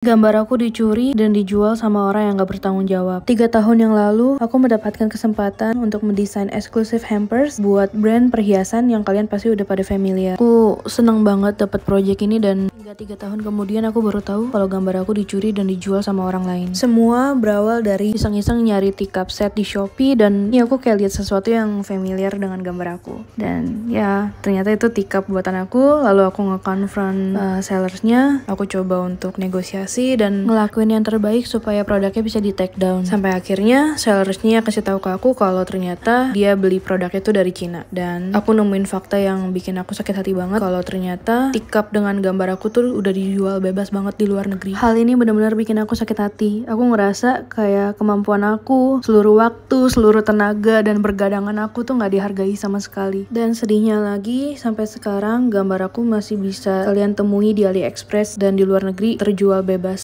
Gambar aku dicuri dan dijual sama orang yang gak bertanggung jawab. Tiga tahun yang lalu, aku mendapatkan kesempatan untuk mendesain eksklusif hampers buat brand perhiasan yang kalian pasti udah pada familiar. Aku seneng banget dapat project ini dan Hingga tiga tahun kemudian aku baru tahu kalau gambar aku dicuri dan dijual sama orang lain. Semua berawal dari iseng-iseng nyari tikap set di Shopee dan ya aku kayak lihat sesuatu yang familiar dengan gambar aku. Dan ya ternyata itu tikap buatan aku, lalu aku nge-confront uh, sellersnya, aku coba untuk negosiasi dan ngelakuin yang terbaik supaya produknya bisa di take down. Sampai akhirnya sellersnya kasih tahu ke aku kalau ternyata dia beli produk itu dari Cina dan aku nemuin fakta yang bikin aku sakit hati banget kalau ternyata tikap dengan gambar aku tuh tuh udah dijual bebas banget di luar negeri. Hal ini benar-benar bikin aku sakit hati. Aku ngerasa kayak kemampuan aku, seluruh waktu, seluruh tenaga dan bergadangan aku tuh nggak dihargai sama sekali. Dan sedihnya lagi sampai sekarang gambar aku masih bisa kalian temui di AliExpress dan di luar negeri terjual bebas.